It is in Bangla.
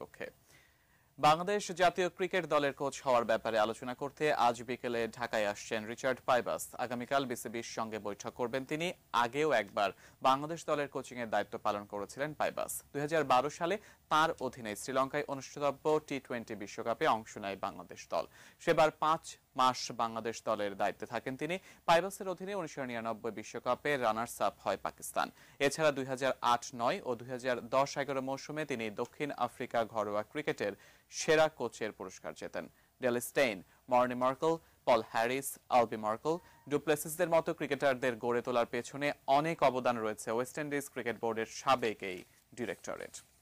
কর্তৃপক্ষে বাংলাদেশ জাতীয় ক্রিকেট দলের কোচ হওয়ার ব্যাপারে আলোচনা করতে আজ বিকেলে ঢাকায় আসছেন রিচার্ড পাইবাস আগামীকাল বিসিবির সঙ্গে বৈঠক করবেন তিনি আগেও একবার বাংলাদেশ দলের কোচিং এর দায়িত্ব পালন করেছিলেন পাইবাস দুই সালে তার অধীনে শ্রীলঙ্কায় অনুষ্ঠিতব্য টি টোয়েন্টি বিশ্বকাপে অংশ নেয় বাংলাদেশ দল সেবার পাঁচ মাস বাংলাদেশ দলের দায়িত্বে থাকেন তিনি পাইবাসের অধীনে উনিশশো নিরানব্বই বিশ্বকাপে রানার্স আপ হয় পাকিস্তান এছাড়া দুই নয় ও দুই হাজার দশ এগারো মৌসুমে তিনি দক্ষিণ আফ্রিকা ঘরোয়া ক্রিকেটের সেরা কোচের পুরস্কার জেতেন Dale Steyn Morne Morkel Paul Harris Albie Morkel ডুপ্লেসিসদের মতো ক্রিকেটারদের গড়ে তোলার পেছনে অনেক অবদান রয়েছে ওয়েস্ট ইন্ডিজ ক্রিকেট বোর্ডের সাবেক এই ডিরেক্টরেট